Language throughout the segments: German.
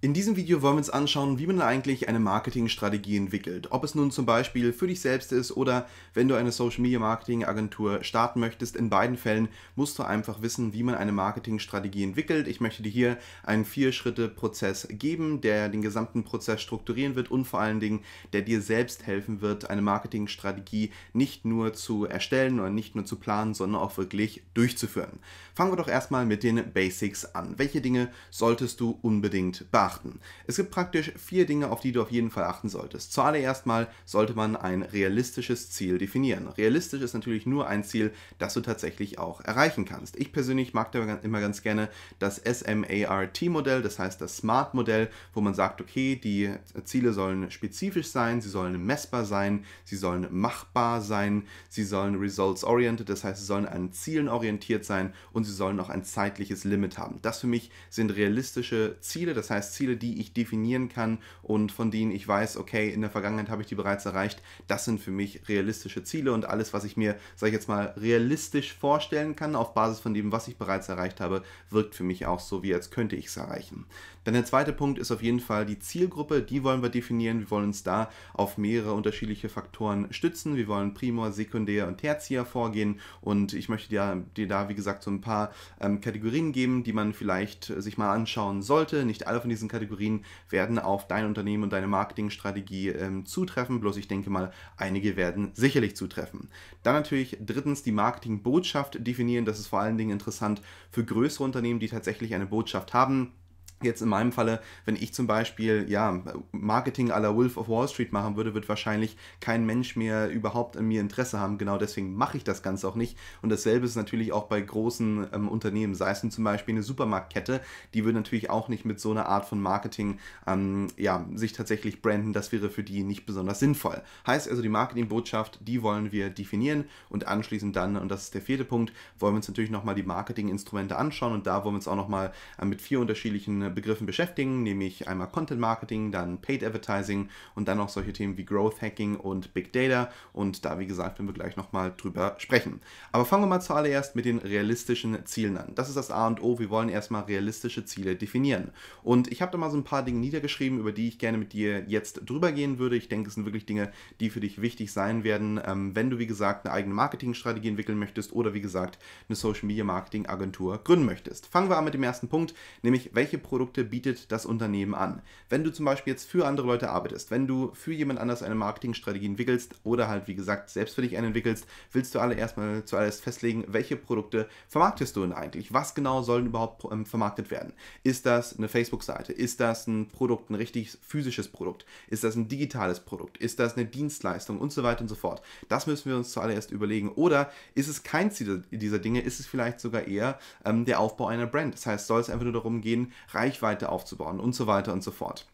In diesem Video wollen wir uns anschauen, wie man eigentlich eine Marketingstrategie entwickelt. Ob es nun zum Beispiel für dich selbst ist oder wenn du eine Social Media Marketing Agentur starten möchtest. In beiden Fällen musst du einfach wissen, wie man eine Marketingstrategie entwickelt. Ich möchte dir hier einen Vier-Schritte-Prozess geben, der den gesamten Prozess strukturieren wird und vor allen Dingen, der dir selbst helfen wird, eine Marketingstrategie nicht nur zu erstellen oder nicht nur zu planen, sondern auch wirklich durchzuführen. Fangen wir doch erstmal mit den Basics an. Welche Dinge solltest du unbedingt beachten? beachten. Es gibt praktisch vier Dinge, auf die du auf jeden Fall achten solltest. Zuallererst mal sollte man ein realistisches Ziel definieren. Realistisch ist natürlich nur ein Ziel, das du tatsächlich auch erreichen kannst. Ich persönlich mag da immer ganz gerne das SMART-Modell, das heißt das SMART-Modell, wo man sagt, okay, die Ziele sollen spezifisch sein, sie sollen messbar sein, sie sollen machbar sein, sie sollen results-oriented, das heißt, sie sollen an Zielen orientiert sein und sie sollen auch ein zeitliches Limit haben. Das für mich sind realistische Ziele, das heißt Ziele, die ich definieren kann und von denen ich weiß, okay, in der Vergangenheit habe ich die bereits erreicht. Das sind für mich realistische Ziele und alles, was ich mir, sage ich jetzt mal, realistisch vorstellen kann, auf Basis von dem, was ich bereits erreicht habe, wirkt für mich auch so, wie als könnte ich es erreichen. Dann der zweite Punkt ist auf jeden Fall die Zielgruppe. Die wollen wir definieren. Wir wollen uns da auf mehrere unterschiedliche Faktoren stützen. Wir wollen Primor, Sekundär und Tertiär vorgehen. Und ich möchte dir, dir da, wie gesagt, so ein paar ähm, Kategorien geben, die man vielleicht äh, sich mal anschauen sollte. Nicht alle von diesen diesen Kategorien werden auf dein Unternehmen und deine Marketingstrategie ähm, zutreffen, bloß ich denke mal, einige werden sicherlich zutreffen. Dann natürlich drittens die Marketingbotschaft definieren, das ist vor allen Dingen interessant für größere Unternehmen, die tatsächlich eine Botschaft haben. Jetzt in meinem Falle, wenn ich zum Beispiel ja, Marketing à la Wolf of Wall Street machen würde, wird wahrscheinlich kein Mensch mehr überhaupt an mir Interesse haben. Genau deswegen mache ich das Ganze auch nicht. Und dasselbe ist natürlich auch bei großen ähm, Unternehmen, sei es zum Beispiel eine Supermarktkette, die würde natürlich auch nicht mit so einer Art von Marketing ähm, ja, sich tatsächlich branden. Das wäre für die nicht besonders sinnvoll. Heißt also, die Marketingbotschaft, die wollen wir definieren und anschließend dann, und das ist der vierte Punkt, wollen wir uns natürlich nochmal die Marketinginstrumente anschauen und da wollen wir uns auch nochmal äh, mit vier unterschiedlichen äh, Begriffen beschäftigen, nämlich einmal Content Marketing, dann Paid Advertising und dann auch solche Themen wie Growth Hacking und Big Data. Und da, wie gesagt, werden wir gleich nochmal drüber sprechen. Aber fangen wir mal zuallererst mit den realistischen Zielen an. Das ist das A und O. Wir wollen erstmal realistische Ziele definieren. Und ich habe da mal so ein paar Dinge niedergeschrieben, über die ich gerne mit dir jetzt drüber gehen würde. Ich denke, es sind wirklich Dinge, die für dich wichtig sein werden, ähm, wenn du, wie gesagt, eine eigene Marketingstrategie entwickeln möchtest oder, wie gesagt, eine Social Media Marketing Agentur gründen möchtest. Fangen wir an mit dem ersten Punkt, nämlich welche Produkte Produkte bietet das Unternehmen an. Wenn du zum Beispiel jetzt für andere Leute arbeitest, wenn du für jemand anders eine Marketingstrategie entwickelst oder halt wie gesagt selbst für dich einen entwickelst, willst du alle erstmal zuallererst festlegen, welche Produkte vermarktest du denn eigentlich? Was genau sollen überhaupt ähm, vermarktet werden? Ist das eine Facebook-Seite? Ist das ein Produkt, ein richtig physisches Produkt? Ist das ein digitales Produkt? Ist das eine Dienstleistung und so weiter und so fort? Das müssen wir uns zuallererst überlegen. Oder ist es kein Ziel dieser Dinge? Ist es vielleicht sogar eher ähm, der Aufbau einer Brand? Das heißt, soll es einfach nur darum gehen, rein Reichweite aufzubauen und so weiter und so fort.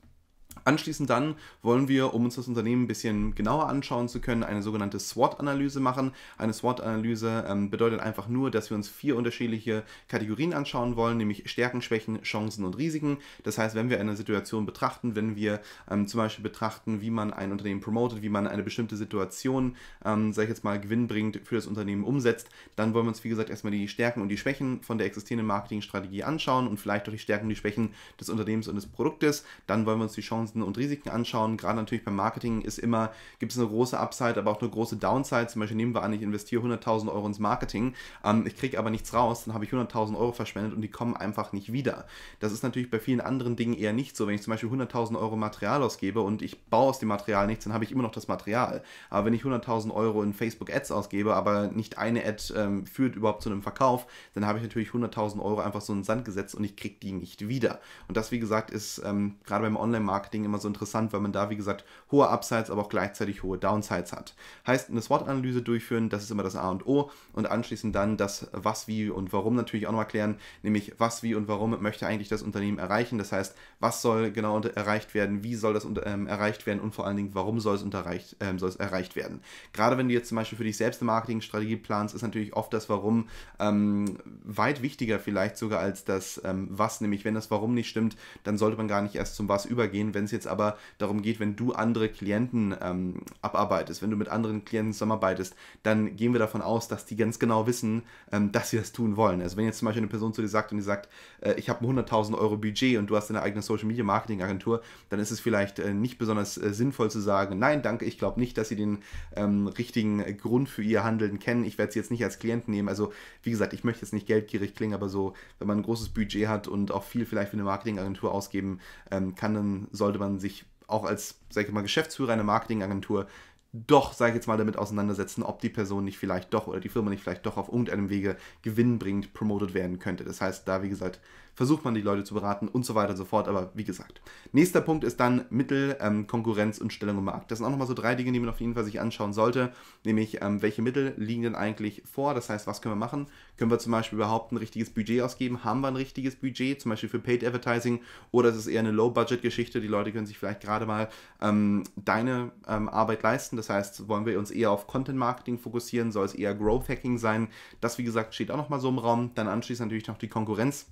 Anschließend dann wollen wir, um uns das Unternehmen ein bisschen genauer anschauen zu können, eine sogenannte SWOT-Analyse machen. Eine SWOT-Analyse ähm, bedeutet einfach nur, dass wir uns vier unterschiedliche Kategorien anschauen wollen, nämlich Stärken, Schwächen, Chancen und Risiken. Das heißt, wenn wir eine Situation betrachten, wenn wir ähm, zum Beispiel betrachten, wie man ein Unternehmen promotet, wie man eine bestimmte Situation, ähm, sage ich jetzt mal, gewinnbringend für das Unternehmen umsetzt, dann wollen wir uns, wie gesagt, erstmal die Stärken und die Schwächen von der existierenden Marketingstrategie anschauen und vielleicht auch die Stärken und die Schwächen des Unternehmens und des Produktes. Dann wollen wir uns die Chancen Chancen und Risiken anschauen. Gerade natürlich beim Marketing ist immer, gibt es eine große Upside, aber auch eine große Downside. Zum Beispiel nehmen wir an, ich investiere 100.000 Euro ins Marketing, ähm, ich kriege aber nichts raus, dann habe ich 100.000 Euro verschwendet und die kommen einfach nicht wieder. Das ist natürlich bei vielen anderen Dingen eher nicht so. Wenn ich zum Beispiel 100.000 Euro Material ausgebe und ich baue aus dem Material nichts, dann habe ich immer noch das Material. Aber wenn ich 100.000 Euro in Facebook Ads ausgebe, aber nicht eine Ad ähm, führt überhaupt zu einem Verkauf, dann habe ich natürlich 100.000 Euro einfach so in den Sand gesetzt und ich kriege die nicht wieder. Und das, wie gesagt, ist ähm, gerade beim Online-Marketing deswegen immer so interessant, weil man da, wie gesagt, hohe Upsides, aber auch gleichzeitig hohe Downsides hat. Heißt, eine SWOT-Analyse durchführen, das ist immer das A und O und anschließend dann das Was, Wie und Warum natürlich auch nochmal klären, nämlich was, wie und warum möchte eigentlich das Unternehmen erreichen. Das heißt, was soll genau erreicht werden, wie soll das ähm, erreicht werden und vor allen Dingen, warum soll es, erreicht, ähm, soll es erreicht werden. Gerade wenn du jetzt zum Beispiel für dich selbst eine Marketingstrategie planst, ist natürlich oft das Warum ähm, weit wichtiger vielleicht sogar als das ähm, Was, nämlich wenn das Warum nicht stimmt, dann sollte man gar nicht erst zum Was übergehen, wenn es jetzt aber darum geht, wenn du andere Klienten ähm, abarbeitest, wenn du mit anderen Klienten zusammenarbeitest, dann gehen wir davon aus, dass die ganz genau wissen, ähm, dass sie das tun wollen. Also wenn jetzt zum Beispiel eine Person zu dir sagt und die sagt, äh, ich habe 100.000 Euro Budget und du hast eine eigene Social Media Marketing Agentur, dann ist es vielleicht äh, nicht besonders äh, sinnvoll zu sagen, nein, danke, ich glaube nicht, dass sie den ähm, richtigen Grund für ihr Handeln kennen. Ich werde sie jetzt nicht als Klienten nehmen. Also wie gesagt, ich möchte jetzt nicht geldgierig klingen, aber so, wenn man ein großes Budget hat und auch viel vielleicht für eine Marketingagentur ausgeben ähm, kann, dann sollte man man sich auch als, sag ich mal, Geschäftsführer einer Marketingagentur doch, sage ich jetzt mal, damit auseinandersetzen, ob die Person nicht vielleicht doch oder die Firma nicht vielleicht doch auf irgendeinem Wege gewinnbringend promoted werden könnte. Das heißt, da, wie gesagt, versucht man die Leute zu beraten und so weiter und so fort. Aber wie gesagt, nächster Punkt ist dann Mittel, ähm, Konkurrenz und Stellung im Markt. Das sind auch nochmal so drei Dinge, die man auf jeden Fall sich anschauen sollte, nämlich ähm, welche Mittel liegen denn eigentlich vor, das heißt, was können wir machen? Können wir zum Beispiel überhaupt ein richtiges Budget ausgeben? Haben wir ein richtiges Budget, zum Beispiel für Paid Advertising oder ist es eher eine Low-Budget-Geschichte? Die Leute können sich vielleicht gerade mal ähm, deine ähm, Arbeit leisten, das heißt, wollen wir uns eher auf Content-Marketing fokussieren, soll es eher Growth-Hacking sein? Das, wie gesagt, steht auch nochmal so im Raum. Dann anschließend natürlich noch die Konkurrenz.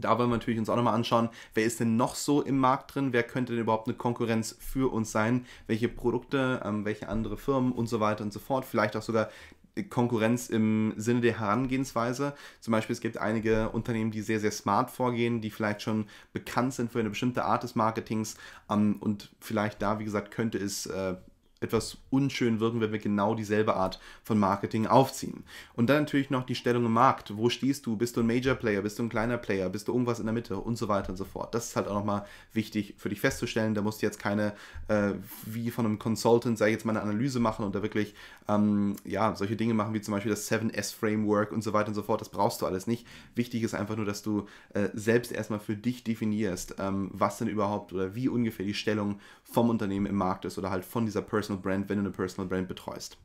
Da wollen wir natürlich uns auch nochmal anschauen, wer ist denn noch so im Markt drin, wer könnte denn überhaupt eine Konkurrenz für uns sein, welche Produkte, ähm, welche andere Firmen und so weiter und so fort, vielleicht auch sogar Konkurrenz im Sinne der Herangehensweise. Zum Beispiel es gibt einige Unternehmen, die sehr, sehr smart vorgehen, die vielleicht schon bekannt sind für eine bestimmte Art des Marketings ähm, und vielleicht da, wie gesagt, könnte es äh, etwas unschön wirken, wenn wir genau dieselbe Art von Marketing aufziehen. Und dann natürlich noch die Stellung im Markt. Wo stehst du? Bist du ein Major Player? Bist du ein kleiner Player? Bist du irgendwas in der Mitte? Und so weiter und so fort. Das ist halt auch nochmal wichtig für dich festzustellen. Da musst du jetzt keine, äh, wie von einem Consultant, sei jetzt mal eine Analyse machen und da wirklich ähm, ja, solche Dinge machen wie zum Beispiel das 7S-Framework und so weiter und so fort. Das brauchst du alles nicht. Wichtig ist einfach nur, dass du äh, selbst erstmal für dich definierst, ähm, was denn überhaupt oder wie ungefähr die Stellung vom Unternehmen im Markt ist oder halt von dieser Personal Brand, wenn du eine Personal Brand betreust.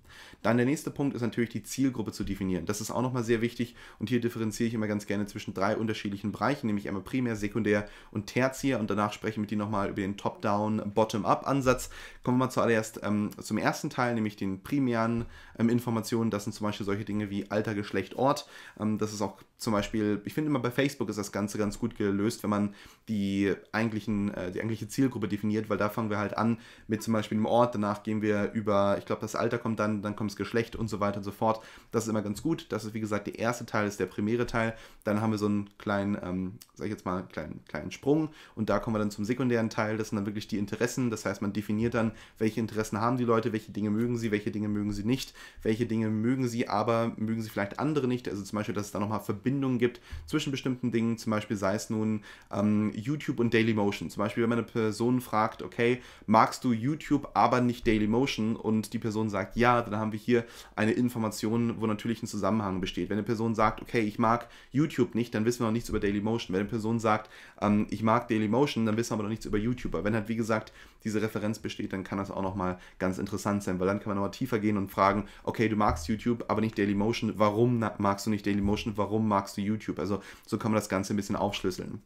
Dann der nächste Punkt ist natürlich die Zielgruppe zu definieren. Das ist auch nochmal sehr wichtig und hier differenziere ich immer ganz gerne zwischen drei unterschiedlichen Bereichen, nämlich einmal primär, sekundär und tertiär und danach spreche ich mit dir nochmal über den Top-Down, Bottom-Up-Ansatz. Kommen wir mal zuallererst ähm, zum ersten Teil, nämlich den primären ähm, Informationen. Das sind zum Beispiel solche Dinge wie Alter, Geschlecht, Ort. Ähm, das ist auch zum Beispiel, ich finde immer bei Facebook ist das Ganze ganz gut gelöst, wenn man die, eigentlichen, äh, die eigentliche Zielgruppe definiert, weil da fangen wir halt an mit zum Beispiel dem Ort, danach gehen wir über, ich glaube, das Alter kommt dann, dann kommt das Geschlecht und so weiter und so fort. Das ist immer ganz gut. Das ist, wie gesagt, der erste Teil, ist der primäre Teil. Dann haben wir so einen kleinen, ähm, sag ich jetzt mal, kleinen, kleinen Sprung und da kommen wir dann zum sekundären Teil. Das sind dann wirklich die Interessen. Das heißt, man definiert dann, welche Interessen haben die Leute, welche Dinge mögen sie, welche Dinge mögen sie sie nicht, welche Dinge mögen sie, aber mögen sie vielleicht andere nicht. Also zum Beispiel, dass es da nochmal Verbindungen gibt zwischen bestimmten Dingen, zum Beispiel sei es nun ähm, YouTube und Daily Motion. Zum Beispiel, wenn man eine Person fragt, okay, magst du YouTube, aber nicht Daily Motion? Und die Person sagt ja, dann haben wir hier eine Information, wo natürlich ein Zusammenhang besteht. Wenn eine Person sagt, okay, ich mag YouTube nicht, dann wissen wir noch nichts über Daily Motion. Wenn eine Person sagt, ähm, ich mag Daily Motion, dann wissen wir aber noch nichts über YouTuber. Wenn halt, wie gesagt, diese Referenz besteht, dann kann das auch nochmal ganz interessant sein, weil dann kann man nochmal tiefer gehen und und fragen, okay, du magst YouTube, aber nicht Dailymotion, warum magst du nicht Dailymotion, warum magst du YouTube? Also so kann man das Ganze ein bisschen aufschlüsseln.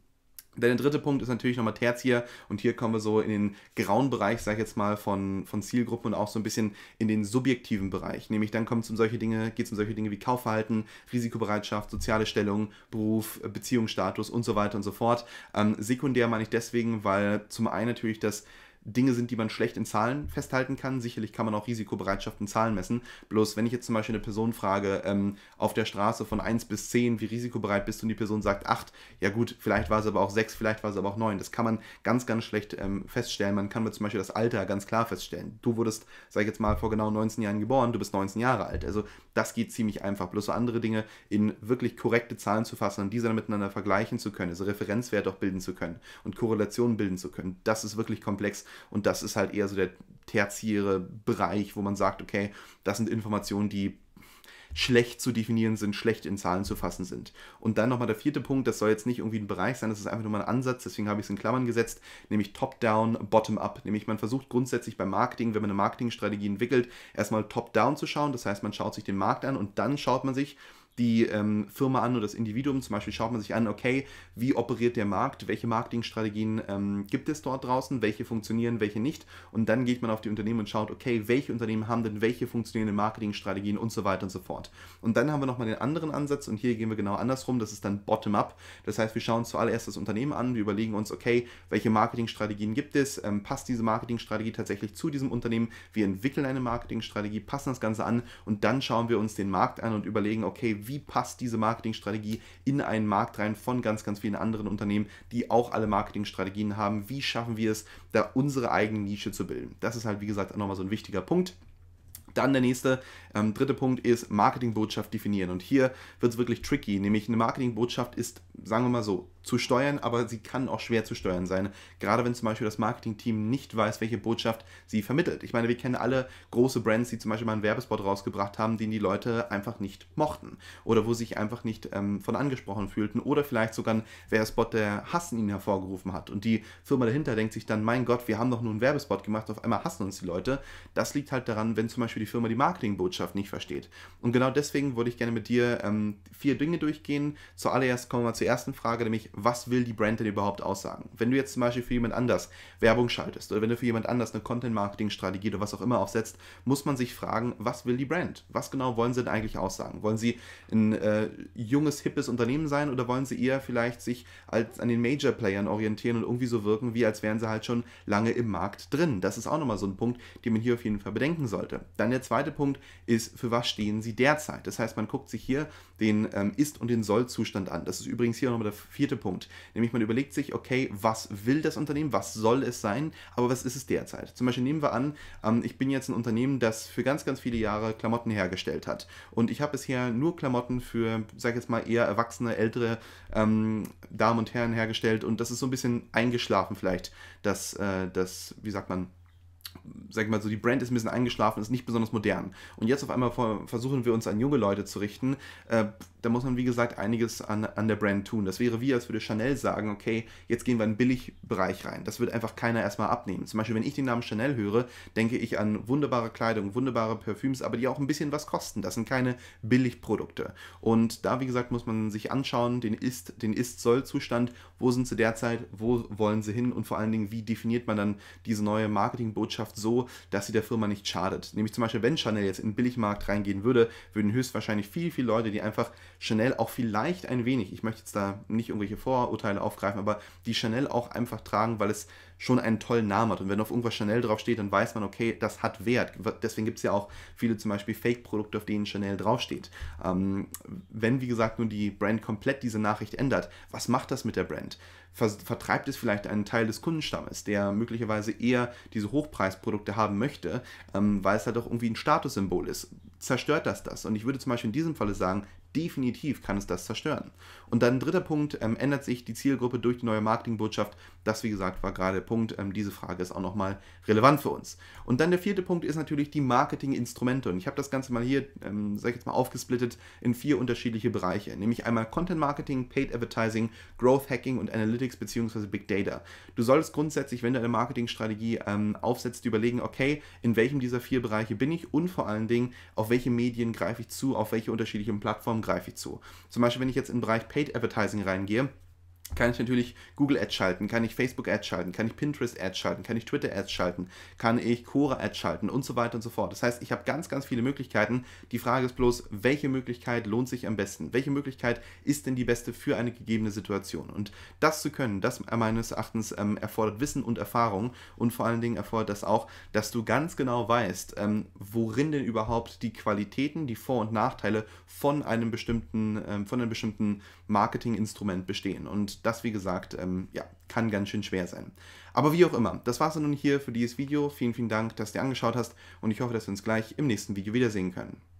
Der dritte Punkt ist natürlich nochmal Tertiär und hier kommen wir so in den grauen Bereich, sag ich jetzt mal, von, von Zielgruppen und auch so ein bisschen in den subjektiven Bereich. Nämlich dann kommt es um solche Dinge, geht es um solche Dinge wie Kaufverhalten, Risikobereitschaft, soziale Stellung, Beruf, Beziehungsstatus und so weiter und so fort. Ähm, sekundär meine ich deswegen, weil zum einen natürlich das Dinge sind, die man schlecht in Zahlen festhalten kann. Sicherlich kann man auch Risikobereitschaft in Zahlen messen. Bloß, wenn ich jetzt zum Beispiel eine Person frage, ähm, auf der Straße von 1 bis 10, wie risikobereit bist du, und die Person sagt 8, ja gut, vielleicht war es aber auch 6, vielleicht war es aber auch 9. Das kann man ganz, ganz schlecht ähm, feststellen. Man kann zum Beispiel das Alter ganz klar feststellen. Du wurdest, sag ich jetzt mal, vor genau 19 Jahren geboren, du bist 19 Jahre alt. Also das geht ziemlich einfach. Bloß so andere Dinge in wirklich korrekte Zahlen zu fassen und diese dann miteinander vergleichen zu können, also Referenzwerte auch bilden zu können und Korrelationen bilden zu können, das ist wirklich komplex. Und das ist halt eher so der tertiäre Bereich, wo man sagt, okay, das sind Informationen, die schlecht zu definieren sind, schlecht in Zahlen zu fassen sind. Und dann nochmal der vierte Punkt, das soll jetzt nicht irgendwie ein Bereich sein, das ist einfach nur mal ein Ansatz, deswegen habe ich es in Klammern gesetzt, nämlich Top-Down, Bottom-Up. Nämlich man versucht grundsätzlich beim Marketing, wenn man eine Marketingstrategie entwickelt, erstmal Top-Down zu schauen, das heißt man schaut sich den Markt an und dann schaut man sich, die ähm, Firma an oder das Individuum. Zum Beispiel schaut man sich an, okay, wie operiert der Markt, welche Marketingstrategien ähm, gibt es dort draußen, welche funktionieren, welche nicht. Und dann geht man auf die Unternehmen und schaut, okay, welche Unternehmen haben denn welche funktionierende Marketingstrategien und so weiter und so fort. Und dann haben wir nochmal den anderen Ansatz und hier gehen wir genau andersrum, das ist dann Bottom-up. Das heißt, wir schauen zuallererst das Unternehmen an, wir überlegen uns, okay, welche Marketingstrategien gibt es, ähm, passt diese Marketingstrategie tatsächlich zu diesem Unternehmen, wir entwickeln eine Marketingstrategie, passen das Ganze an und dann schauen wir uns den Markt an und überlegen, okay, wie passt diese Marketingstrategie in einen Markt rein von ganz, ganz vielen anderen Unternehmen, die auch alle Marketingstrategien haben. Wie schaffen wir es, da unsere eigene Nische zu bilden? Das ist halt, wie gesagt, nochmal so ein wichtiger Punkt. Dann der nächste, ähm, dritte Punkt ist Marketingbotschaft definieren. Und hier wird es wirklich tricky, nämlich eine Marketingbotschaft ist, sagen wir mal so, zu steuern, aber sie kann auch schwer zu steuern sein. Gerade wenn zum Beispiel das Marketingteam nicht weiß, welche Botschaft sie vermittelt. Ich meine, wir kennen alle große Brands, die zum Beispiel mal einen Werbespot rausgebracht haben, den die Leute einfach nicht mochten oder wo sie sich einfach nicht ähm, von angesprochen fühlten oder vielleicht sogar ein Werbespot, der Hass in ihnen hervorgerufen hat. Und die Firma dahinter denkt sich dann, mein Gott, wir haben doch nur einen Werbespot gemacht, auf einmal hassen uns die Leute. Das liegt halt daran, wenn zum Beispiel die Firma die Marketingbotschaft nicht versteht. Und genau deswegen würde ich gerne mit dir ähm, vier Dinge durchgehen. Zuallererst kommen wir zur ersten Frage, nämlich was will die Brand denn überhaupt aussagen? Wenn du jetzt zum Beispiel für jemand anders Werbung schaltest oder wenn du für jemand anders eine Content-Marketing-Strategie oder was auch immer aufsetzt, muss man sich fragen, was will die Brand? Was genau wollen sie denn eigentlich aussagen? Wollen sie ein äh, junges, hippes Unternehmen sein oder wollen sie eher vielleicht sich als an den Major-Playern orientieren und irgendwie so wirken, wie als wären sie halt schon lange im Markt drin? Das ist auch nochmal so ein Punkt, den man hier auf jeden Fall bedenken sollte. Dann dann der zweite Punkt ist, für was stehen sie derzeit? Das heißt, man guckt sich hier den ähm, Ist- und den Soll-Zustand an. Das ist übrigens hier nochmal der vierte Punkt. Nämlich man überlegt sich, okay, was will das Unternehmen, was soll es sein, aber was ist es derzeit? Zum Beispiel nehmen wir an, ähm, ich bin jetzt ein Unternehmen, das für ganz, ganz viele Jahre Klamotten hergestellt hat. Und ich habe bisher nur Klamotten für, sag ich jetzt mal, eher erwachsene, ältere ähm, Damen und Herren hergestellt. Und das ist so ein bisschen eingeschlafen vielleicht, dass äh, das wie sagt man, sag ich mal so, die Brand ist ein bisschen eingeschlafen, ist nicht besonders modern. Und jetzt auf einmal versuchen wir uns an junge Leute zu richten. Äh, da muss man, wie gesagt, einiges an, an der Brand tun. Das wäre wie, als würde Chanel sagen, okay, jetzt gehen wir in den Billigbereich rein. Das wird einfach keiner erstmal abnehmen. Zum Beispiel, wenn ich den Namen Chanel höre, denke ich an wunderbare Kleidung, wunderbare Parfüms, aber die auch ein bisschen was kosten. Das sind keine Billigprodukte. Und da, wie gesagt, muss man sich anschauen, den Ist, den Ist-Soll-Zustand, wo sind sie derzeit, wo wollen sie hin und vor allen Dingen, wie definiert man dann diese neue Marketingbotschaft Wirtschaft so, dass sie der Firma nicht schadet. Nämlich zum Beispiel, wenn Chanel jetzt in den Billigmarkt reingehen würde, würden höchstwahrscheinlich viel, viel Leute, die einfach Chanel auch vielleicht ein wenig, ich möchte jetzt da nicht irgendwelche Vorurteile aufgreifen, aber die Chanel auch einfach tragen, weil es schon einen tollen Namen hat. Und wenn auf irgendwas Chanel draufsteht, dann weiß man, okay, das hat Wert. Deswegen gibt es ja auch viele zum Beispiel Fake-Produkte, auf denen Chanel draufsteht. Ähm, wenn, wie gesagt, nun die Brand komplett diese Nachricht ändert, was macht das mit der Brand? vertreibt es vielleicht einen Teil des Kundenstammes, der möglicherweise eher diese Hochpreisprodukte haben möchte, ähm, weil es halt doch irgendwie ein Statussymbol ist. Zerstört das das? Und ich würde zum Beispiel in diesem Falle sagen, definitiv kann es das zerstören. Und dann dritter Punkt, ähm, ändert sich die Zielgruppe durch die neue Marketingbotschaft. Das, wie gesagt, war gerade der Punkt. Ähm, diese Frage ist auch nochmal relevant für uns. Und dann der vierte Punkt ist natürlich die Marketinginstrumente. Und ich habe das Ganze mal hier, ähm, sage ich jetzt mal, aufgesplittet in vier unterschiedliche Bereiche. Nämlich einmal Content Marketing, Paid Advertising, Growth Hacking und Analytics bzw. Big Data. Du solltest grundsätzlich, wenn du eine Marketingstrategie ähm, aufsetzt, überlegen, okay, in welchem dieser vier Bereiche bin ich und vor allen Dingen, auf welche Medien greife ich zu, auf welche unterschiedlichen Plattformen greife ich zu. Zum Beispiel, wenn ich jetzt im Bereich Paid Advertising reingehe, kann ich natürlich Google Ads schalten, kann ich Facebook Ads schalten, kann ich Pinterest Ads schalten, kann ich Twitter Ads schalten, kann ich Cora Ads schalten und so weiter und so fort. Das heißt, ich habe ganz, ganz viele Möglichkeiten. Die Frage ist bloß, welche Möglichkeit lohnt sich am besten? Welche Möglichkeit ist denn die beste für eine gegebene Situation? Und das zu können, das meines Erachtens ähm, erfordert Wissen und Erfahrung und vor allen Dingen erfordert das auch, dass du ganz genau weißt, ähm, worin denn überhaupt die Qualitäten, die Vor- und Nachteile von einem bestimmten, ähm, von einem bestimmten Marketinginstrument bestehen. Und das, wie gesagt, ähm, ja, kann ganz schön schwer sein. Aber wie auch immer, das war es nun hier für dieses Video. Vielen, vielen Dank, dass du dir angeschaut hast und ich hoffe, dass wir uns gleich im nächsten Video wiedersehen können.